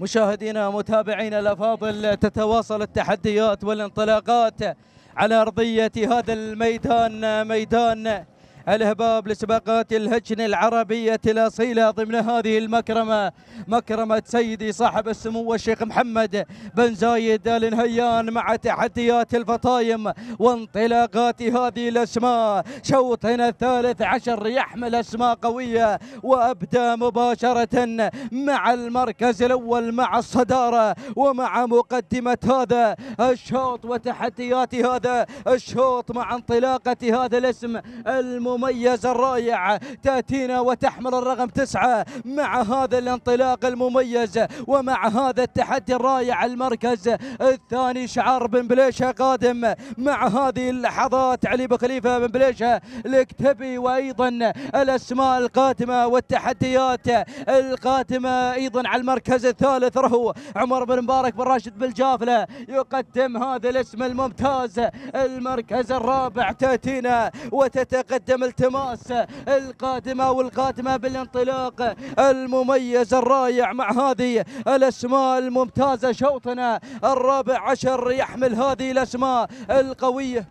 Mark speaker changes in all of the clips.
Speaker 1: مشاهدينا متابعينا الافاضل تتواصل التحديات والانطلاقات على ارضيه هذا الميدان ميدان الهباب لسباقات الهجن العربية الأصيلة ضمن هذه المكرمة مكرمة سيدي صاحب السمو الشيخ محمد بن زايد آل نهيان مع تحديات الفطايم وانطلاقات هذه الأسماء شوطنا الثالث عشر يحمل أسماء قوية وأبدأ مباشرة مع المركز الأول مع الصدارة ومع مقدمة هذا الشوط وتحديات هذا الشوط مع انطلاقة هذا الاسم المباشرة المميز الرائع تأتينا وتحمل الرقم تسعة مع هذا الانطلاق المميز ومع هذا التحدي الرائع المركز الثاني شعار بن بليشة قادم مع هذه اللحظات علي بخليفة بن بليشة لكتبي وأيضا الأسماء القادمة والتحديات القادمة أيضا على المركز الثالث رهو عمر بن مبارك بن راشد بالجافلة يقدم هذا الاسم الممتاز المركز الرابع تأتينا وتتقدم التماس القادمه والقادمه بالانطلاق المميز الرائع مع هذه الاسماء الممتازه شوطنا الرابع عشر يحمل هذه الاسماء القويه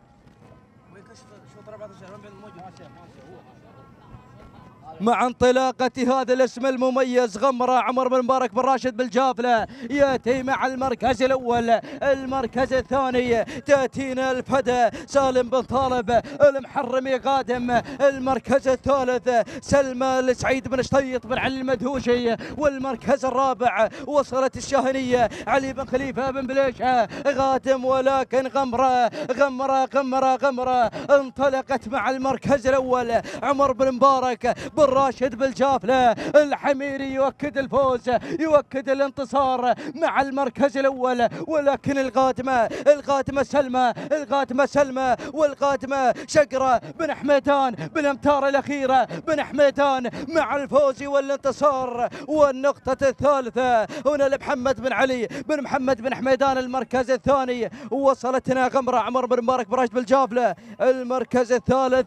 Speaker 1: مع انطلاقة هذا الاسم المميز غمرة عمر بن مبارك بن راشد بالجافلة يأتي مع المركز الأول المركز الثاني تأتينا الفدا سالم بن طالب المحرمي قادم المركز الثالث سلمى لسعيد بن شطيط بن علي المدهوشي والمركز الرابع وصلت الشاهنية علي بن خليفة بن بليشة غادم ولكن غمرة غمرة غمرة غمرة انطلقت مع المركز الأول عمر بن مبارك بن راشد بالجافله الحميري يؤكد الفوز يؤكد الانتصار مع المركز الاول ولكن القادمه القادمه سلمى القادمه سلمى والقادمه شقره بن حميدان بالامتار الاخيره بن حميدان مع الفوز والانتصار والنقطه الثالثه هنا لمحمد بن علي بن محمد بن حميدان المركز الثاني وصلتنا غمره عمر بن مبارك براشد بالجافله المركز الثالث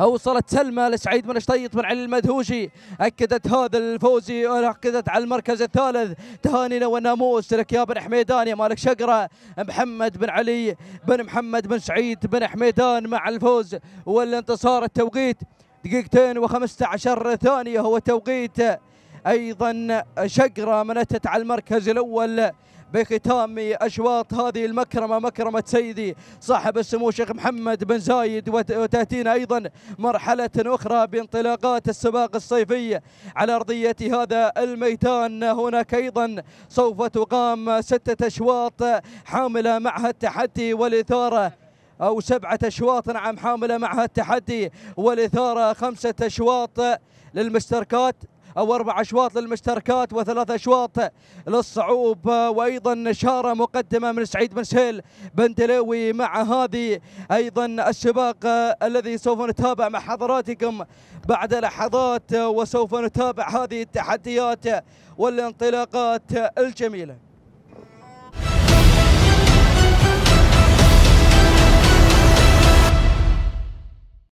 Speaker 1: اوصلت سلمى لسعيد بن شطيط بن علي المدهوشي اكدت هذا الفوز اكدت على المركز الثالث تهانينا والناموس لك يا بن حميدان يا مالك شقره محمد بن علي بن محمد بن سعيد بن حميدان مع الفوز والانتصار التوقيت دقيقتين و15 ثانيه هو توقيت ايضا شقره من اتت على المركز الاول بختام أشواط هذه المكرمة مكرمة سيدي صاحب السمو الشيخ محمد بن زايد وتأتينا أيضا مرحلة أخرى بانطلاقات السباق الصيفي على أرضية هذا الميدان هناك أيضا سوف تقام ستة أشواط حاملة معها التحدي والإثارة أو سبعة أشواط نعم حاملة معها التحدي والإثارة خمسة أشواط للمستركات أو أربع أشواط للمشتركات وثلاث أشواط للصعوب وأيضا شارة مقدمة من سعيد بن سهيل بن دليوي مع هذه أيضا السباق الذي سوف نتابع مع حضراتكم بعد لحظات وسوف نتابع هذه التحديات والانطلاقات الجميلة